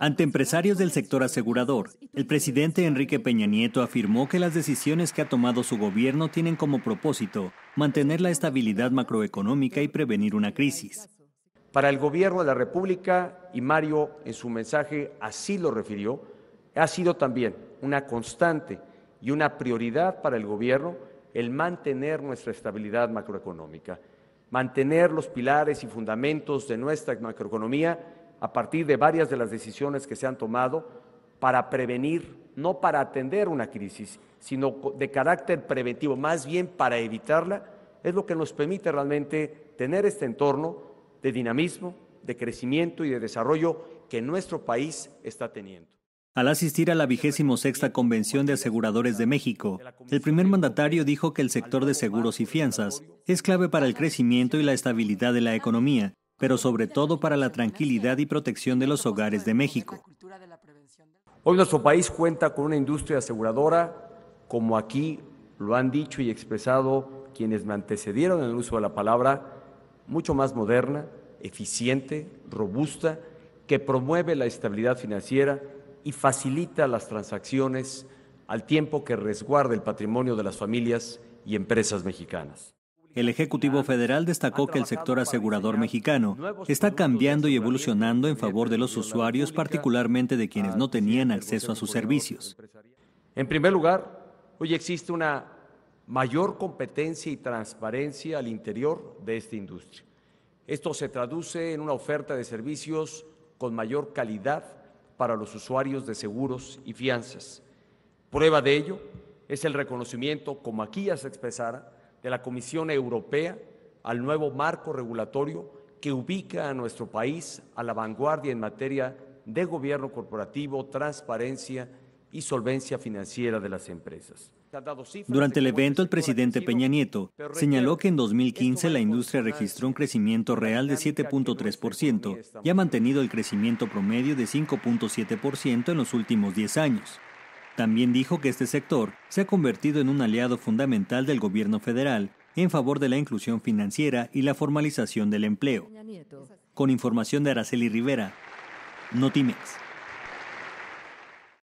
Ante empresarios del sector asegurador, el presidente Enrique Peña Nieto afirmó que las decisiones que ha tomado su gobierno tienen como propósito mantener la estabilidad macroeconómica y prevenir una crisis. Para el gobierno de la República, y Mario en su mensaje así lo refirió, ha sido también una constante y una prioridad para el gobierno el mantener nuestra estabilidad macroeconómica, mantener los pilares y fundamentos de nuestra macroeconomía a partir de varias de las decisiones que se han tomado para prevenir, no para atender una crisis, sino de carácter preventivo, más bien para evitarla, es lo que nos permite realmente tener este entorno de dinamismo, de crecimiento y de desarrollo que nuestro país está teniendo. Al asistir a la vigésimo sexta Convención de Aseguradores de México, el primer mandatario dijo que el sector de seguros y fianzas es clave para el crecimiento y la estabilidad de la economía pero sobre todo para la tranquilidad y protección de los hogares de México. Hoy nuestro país cuenta con una industria aseguradora, como aquí lo han dicho y expresado quienes me antecedieron en el uso de la palabra, mucho más moderna, eficiente, robusta, que promueve la estabilidad financiera y facilita las transacciones al tiempo que resguarda el patrimonio de las familias y empresas mexicanas. El Ejecutivo Federal destacó que el sector asegurador mexicano está cambiando y evolucionando en favor de los usuarios, particularmente de quienes no tenían acceso a sus servicios. En primer lugar, hoy existe una mayor competencia y transparencia al interior de esta industria. Esto se traduce en una oferta de servicios con mayor calidad para los usuarios de seguros y fianzas. Prueba de ello es el reconocimiento, como aquí ya se expresara, de la Comisión Europea al nuevo marco regulatorio que ubica a nuestro país a la vanguardia en materia de gobierno corporativo, transparencia y solvencia financiera de las empresas. Durante el evento, el presidente Peña Nieto señaló que en 2015 la industria registró un crecimiento real de 7.3% y ha mantenido el crecimiento promedio de 5.7% en los últimos 10 años. También dijo que este sector se ha convertido en un aliado fundamental del gobierno federal en favor de la inclusión financiera y la formalización del empleo. Con información de Araceli Rivera, Notimex.